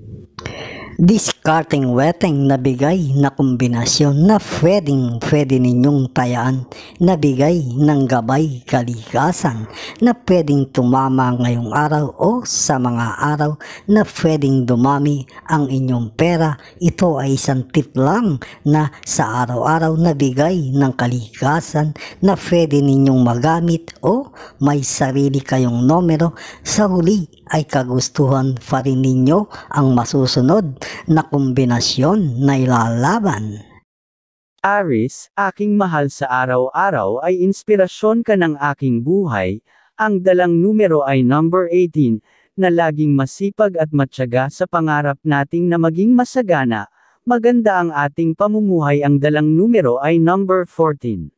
Thank you. Discarding wetting na bigay na kombinasyon na pwedeng pwede ninyong tayaan na bigay ng gabay kalikasan na pwedeng tumama ngayong araw o sa mga araw na pwedeng dumami ang inyong pera. Ito ay isang tip lang na sa araw-araw na bigay ng kalikasan na pwede ninyong magamit o may sarili kayong numero sa huli ay kagustuhan pa rin ninyo ang masusunod na kombinasyon na ilalaban. Aris, aking mahal sa araw-araw ay inspirasyon ka ng aking buhay, ang dalang numero ay number 18, na laging masipag at matyaga sa pangarap nating na maging masagana, maganda ang ating pamumuhay ang dalang numero ay number 14.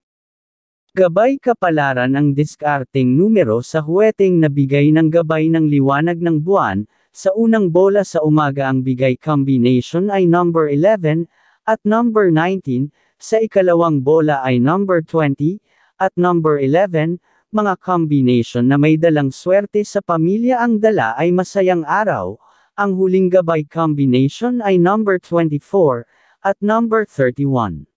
Gabay kapalaran ang diskarteng numero sa huweteng nabigay ng gabay ng liwanag ng buwan, sa unang bola sa umaga ang bigay combination ay number 11 at number 19, sa ikalawang bola ay number 20 at number 11, mga combination na may dalang swerte sa pamilya ang dala ay masayang araw. Ang huling gabay combination ay number 24 at number 31.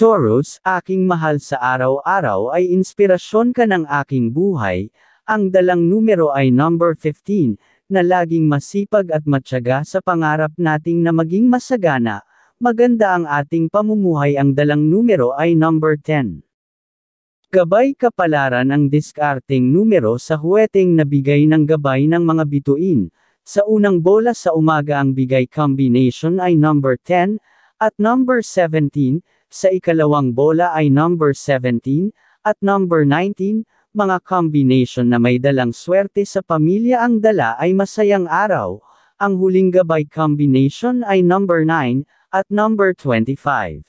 Taurus, aking mahal sa araw-araw ay inspirasyon ka ng aking buhay, ang dalang numero ay number 15, na laging masipag at matyaga sa pangarap nating na maging masagana, maganda ang ating pamumuhay ang dalang numero ay number 10. Gabay kapalaran ang diskarteng numero sa huweteng nabigay ng gabay ng mga bituin, sa unang bola sa umaga ang bigay combination ay number 10, at number 17, sa ikalawang bola ay number 17, at number 19, mga combination na may dalang swerte sa pamilya ang dala ay masayang araw. Ang huling gabay combination ay number 9 at number 25.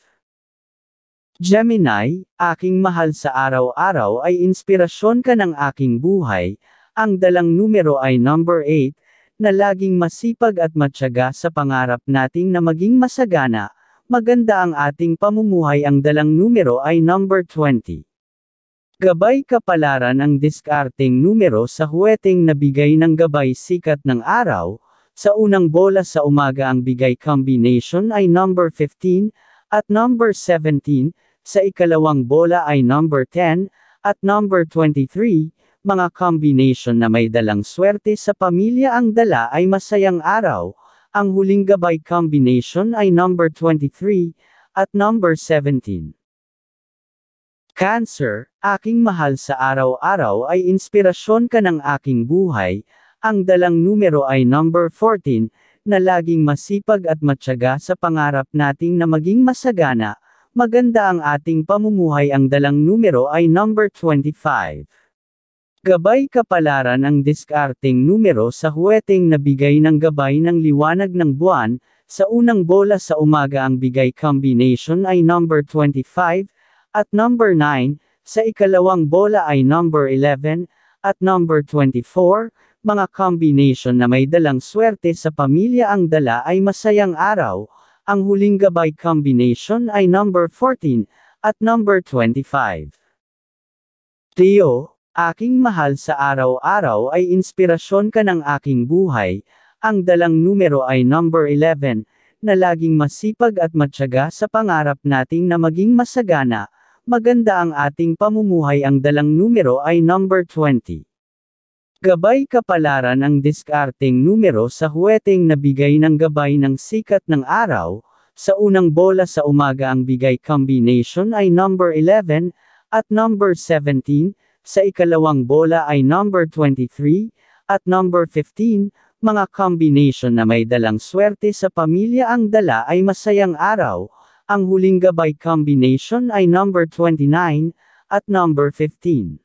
Gemini, aking mahal sa araw-araw ay inspirasyon ka ng aking buhay. Ang dalang numero ay number 8 na laging masipag at matyaga sa pangarap nating na maging masagana. Maganda ang ating pamumuhay ang dalang numero ay number 20. Gabay kapalaran ang diskarteng numero sa huweteng nabigay ng gabay sikat ng araw, sa unang bola sa umaga ang bigay combination ay number 15, at number 17, sa ikalawang bola ay number 10, at number 23, mga combination na may dalang swerte sa pamilya ang dala ay masayang araw, ang huling gabay combination ay number 23, at number 17. Cancer, aking mahal sa araw-araw ay inspirasyon ka ng aking buhay, ang dalang numero ay number 14, na laging masipag at matyaga sa pangarap nating na maging masagana, maganda ang ating pamumuhay ang dalang numero ay number 25. Gabay kapalaran ang diskarteng numero sa huweteng nabigay ng gabay ng liwanag ng buwan, sa unang bola sa umaga ang bigay combination ay number 25, at number 9, sa ikalawang bola ay number 11, at number 24, mga combination na may dalang swerte sa pamilya ang dala ay masayang araw, ang huling gabay combination ay number 14, at number 25. Teo, aking mahal sa araw-araw ay inspirasyon ka ng aking buhay, ang dalang numero ay number 11, na laging masipag at matyaga sa pangarap nating na maging masagana, maganda ang ating pamumuhay ang dalang numero ay number 20. Gabay kapalaran ang diskarteng numero sa huweteng nabigay ng gabay ng sikat ng araw, sa unang bola sa umaga ang bigay combination ay number 11, at number 17, sa ikalawang bola ay number 23, at number 15, mga combination na may dalang swerte sa pamilya ang dala ay masayang araw, ang huling gabay combination ay number 29 at number 15.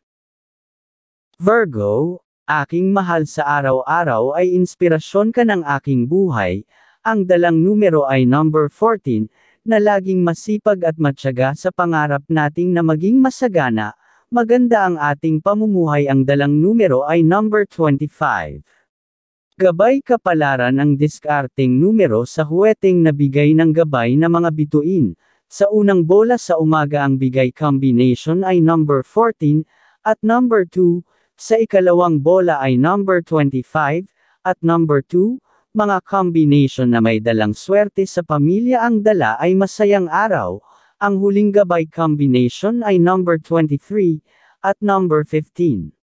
Virgo, aking mahal sa araw-araw ay inspirasyon ka ng aking buhay, ang dalang numero ay number 14, na laging masipag at matyaga sa pangarap nating na maging masagana, maganda ang ating pamumuhay ang dalang numero ay number 25. Gabay kapalaran ang diskarteng numero sa huweteng nabigay ng gabay na mga bituin. Sa unang bola sa umaga ang bigay combination ay number 14 at number 2, sa ikalawang bola ay number 25 at number 2, mga combination na may dalang swerte sa pamilya ang dala ay masayang araw. Ang huling gabay combination ay number 23 at number 15.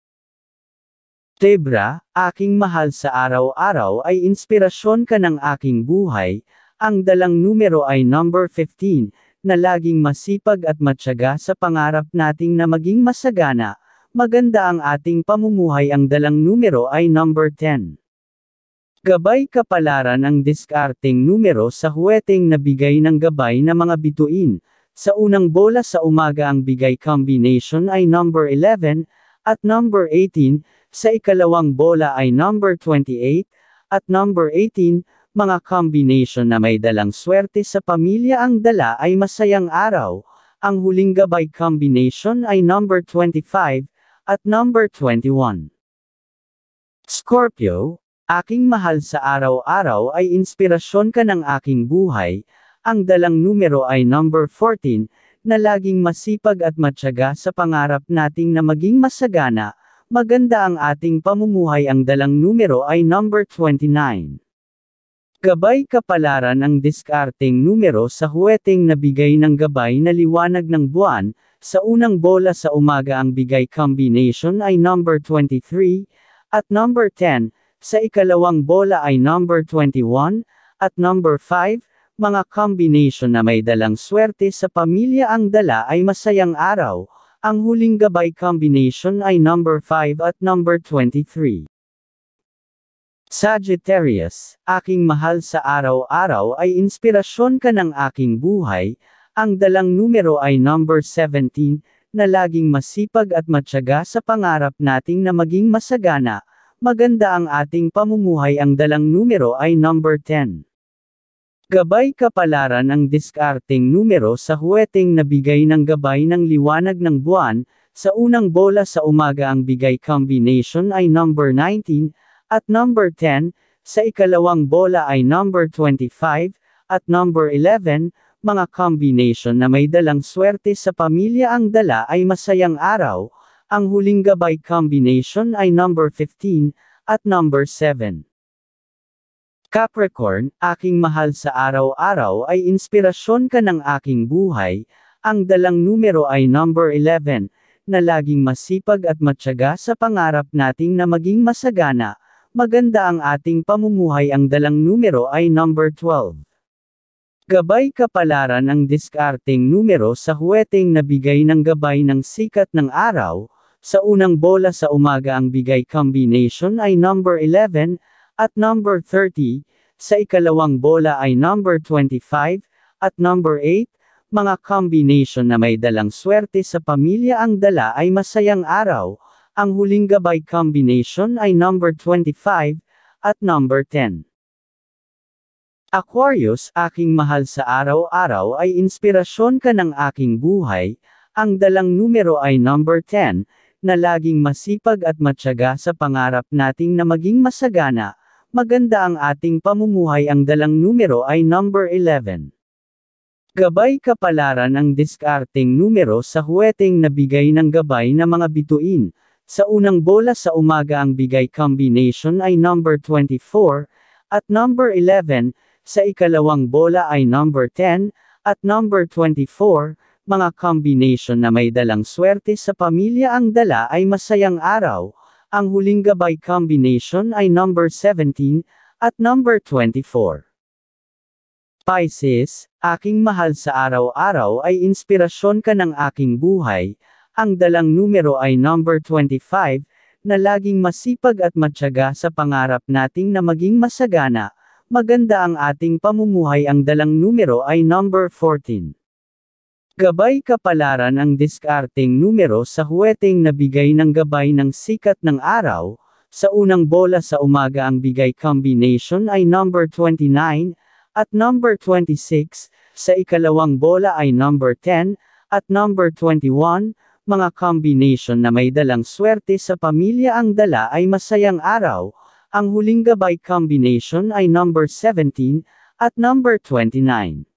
Tebra, aking mahal sa araw-araw ay inspirasyon ka ng aking buhay, ang dalang numero ay number 15, na laging masipag at matyaga sa pangarap nating na maging masagana, maganda ang ating pamumuhay ang dalang numero ay number 10. Gabay kapalaran ang diskarteng numero sa huweteng na bigay ng gabay na mga bituin, sa unang bola sa umaga ang bigay combination ay number 11, at number 18, sa ikalawang bola ay number 28 at number 18, mga combination na may dalang swerte sa pamilya ang dala ay masayang araw. Ang huling gabay combination ay number 25 at number 21. Scorpio, aking mahal sa araw-araw ay inspirasyon ka ng aking buhay. Ang dalang numero ay number 14 na laging masipag at matyaga sa pangarap nating na maging masagana Maganda ang ating pamumuhay ang dalang numero ay number 29. Gabay kapalaran ang diskarteng numero sa huweteng nabigay ng gabay na liwanag ng buwan, sa unang bola sa umaga ang bigay combination ay number 23, at number 10, sa ikalawang bola ay number 21, at number 5, mga combination na may dalang swerte sa pamilya ang dala ay masayang araw, ang huling gabay combination ay number 5 at number 23. Sagittarius, aking mahal sa araw-araw ay inspirasyon ka ng aking buhay, ang dalang numero ay number 17, na laging masipag at matyaga sa pangarap nating na maging masagana, maganda ang ating pamumuhay ang dalang numero ay number 10. Gabay kapalaran ang diskarteng numero sa huweteng nabigay ng gabay ng liwanag ng buwan, sa unang bola sa umaga ang bigay combination ay number 19, at number 10, sa ikalawang bola ay number 25, at number 11, mga combination na may dalang swerte sa pamilya ang dala ay masayang araw, ang huling gabay combination ay number 15, at number 7. Capricorn, aking mahal sa araw-araw ay inspirasyon ka ng aking buhay, ang dalang numero ay number 11, na laging masipag at matyaga sa pangarap nating na maging masagana, maganda ang ating pamumuhay ang dalang numero ay number 12. Gabay kapalaran ang diskarteng numero sa huweteng nabigay ng gabay ng sikat ng araw, sa unang bola sa umaga ang bigay combination ay number 11, at number 30, sa ikalawang bola ay number 25, at number 8, mga combination na may dalang swerte sa pamilya ang dala ay masayang araw, ang huling gabay combination ay number 25, at number 10. Aquarius, aking mahal sa araw-araw ay inspirasyon ka ng aking buhay, ang dalang numero ay number 10, na laging masipag at matyaga sa pangarap nating na maging masagana, Maganda ang ating pamumuhay ang dalang numero ay number 11. Gabay kapalaran ang diskarteng numero sa huweteng nabigay ng gabay na mga bituin. Sa unang bola sa umaga ang bigay combination ay number 24 at number 11, sa ikalawang bola ay number 10 at number 24, mga combination na may dalang swerte sa pamilya ang dala ay masayang araw, ang huling gabay combination ay number 17 at number 24. Pisces, aking mahal sa araw-araw ay inspirasyon ka ng aking buhay. Ang dalang numero ay number 25 na laging masipag at matyaga sa pangarap nating na maging masagana. Maganda ang ating pamumuhay ang dalang numero ay number 14. Gabay kapalaran ang diskarteng numero sa huweteng nabigay ng gabay ng sikat ng araw, sa unang bola sa umaga ang bigay combination ay number 29, at number 26, sa ikalawang bola ay number 10, at number 21, mga combination na may dalang swerte sa pamilya ang dala ay masayang araw, ang huling gabay combination ay number 17, at number 29.